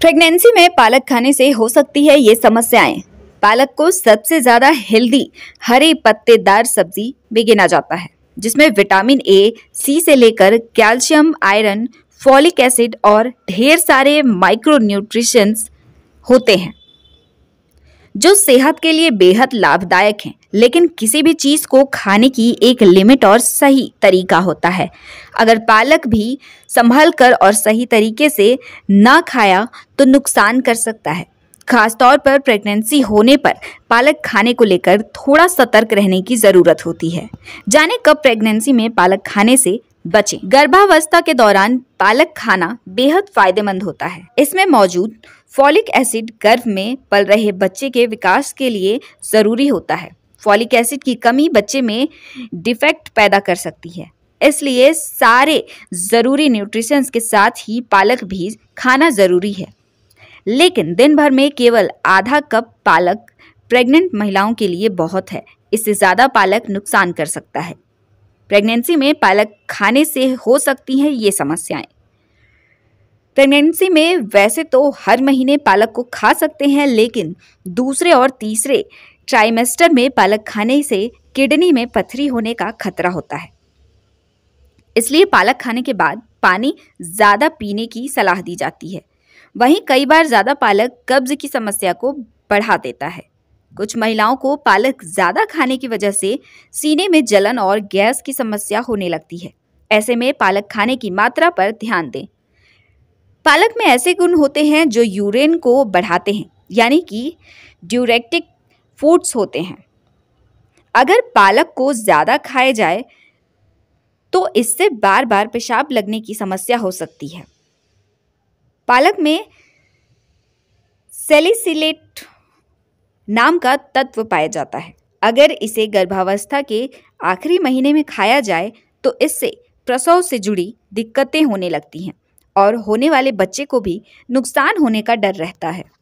pregnancy में पालक खाने से हो सकती है ये समस्याएं पालक को सबसे ज़्यादा हेल्दी हरे पत्तेदार सब्जी में गिना जाता है जिसमें विटामिन ए सी से लेकर कैल्शियम आयरन फॉलिक एसिड और ढेर सारे माइक्रो न्यूट्रिशंस होते हैं जो सेहत के लिए बेहद लाभदायक हैं लेकिन किसी भी चीज़ को खाने की एक लिमिट और सही तरीका होता है अगर पालक भी संभाल कर और सही तरीके से ना खाया तो नुकसान कर सकता है खासतौर पर प्रेगनेंसी होने पर पालक खाने को लेकर थोड़ा सतर्क रहने की ज़रूरत होती है जाने कब प्रेगनेंसी में पालक खाने से बचें गर्भावस्था के दौरान पालक खाना बेहद फायदेमंद होता है इसमें मौजूद फॉलिक एसिड गर्भ में पल रहे बच्चे के विकास के लिए जरूरी होता है फॉलिक एसिड की कमी बच्चे में डिफेक्ट पैदा कर सकती है इसलिए सारे ज़रूरी न्यूट्रिशंस के साथ ही पालक भी खाना ज़रूरी है लेकिन दिन भर में केवल आधा कप पालक प्रेग्नेंट महिलाओं के लिए बहुत है इससे ज़्यादा पालक नुकसान कर सकता है प्रेगनेंसी में पालक खाने से हो सकती हैं ये समस्याएं प्रेगनेंसी में वैसे तो हर महीने पालक को खा सकते हैं लेकिन दूसरे और तीसरे ट्राइमेस्टर में पालक खाने से किडनी में पथरी होने का खतरा होता है इसलिए पालक खाने के बाद पानी ज़्यादा पीने की सलाह दी जाती है वहीं कई बार ज़्यादा पालक कब्ज की समस्या को बढ़ा देता है कुछ महिलाओं को पालक ज़्यादा खाने की वजह से सीने में जलन और गैस की समस्या होने लगती है ऐसे में पालक खाने की मात्रा पर ध्यान दें पालक में ऐसे गुण होते हैं जो यूरिन को बढ़ाते हैं यानी कि ड्यूरेक्टिक फूड्स होते हैं अगर पालक को ज़्यादा खाया जाए तो इससे बार बार पेशाब लगने की समस्या हो सकती है पालक में सेलिसिलेट नाम का तत्व पाया जाता है अगर इसे गर्भावस्था के आखिरी महीने में खाया जाए तो इससे प्रसव से जुड़ी दिक्कतें होने लगती हैं और होने वाले बच्चे को भी नुकसान होने का डर रहता है